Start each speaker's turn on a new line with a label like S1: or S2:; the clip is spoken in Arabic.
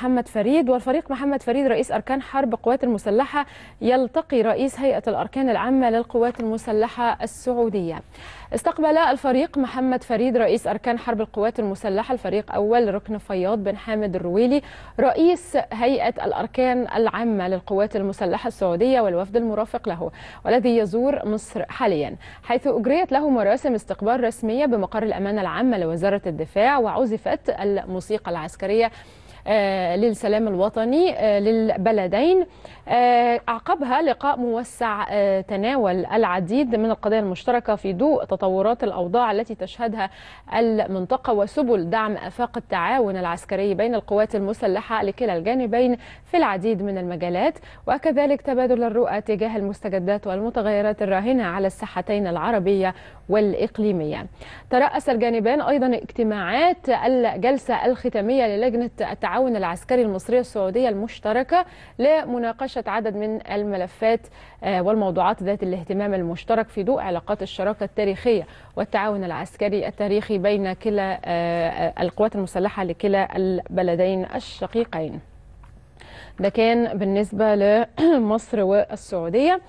S1: محمد فريد والفريق محمد فريد رئيس أركان حرب القوات المسلحة يلتقي رئيس هيئة الأركان العامة للقوات المسلحة السعودية استقبل الفريق محمد فريد رئيس أركان حرب القوات المسلحة الفريق أول ركن فياض بن حامد الرويلي رئيس هيئة الأركان العامة للقوات المسلحة السعودية والوفد المرافق له والذي يزور مصر حاليا حيث أجريت له مراسم استقبال رسمية بمقر الأمانة العامة لوزارة الدفاع وعزفت الموسيقى العسكرية آه، للسلام الوطني آه، للبلدين آه، أعقبها لقاء موسع تناول العديد من القضايا المشتركة في ضوء تطورات الأوضاع التي تشهدها المنطقة وسبل دعم آفاق التعاون العسكري بين القوات المسلحة لكلا الجانبين في العديد من المجالات وكذلك تبادل الرؤى تجاه المستجدات والمتغيرات الراهنة على الساحتين العربية والإقليمية ترأس الجانبان أيضا اجتماعات الجلسة الختامية للجنة التعاون العسكري المصرية السعودية المشتركة لمناقشة عدد من الملفات آه، والموضوعات ذات الاهتمام المشترك في ضوء علاقات الشراكة التاريخية والتعاون العسكري التاريخي بين كلا آه، القوات المسلحة لكلا البلدين الشقيقين ده كان بالنسبة لمصر والسعودية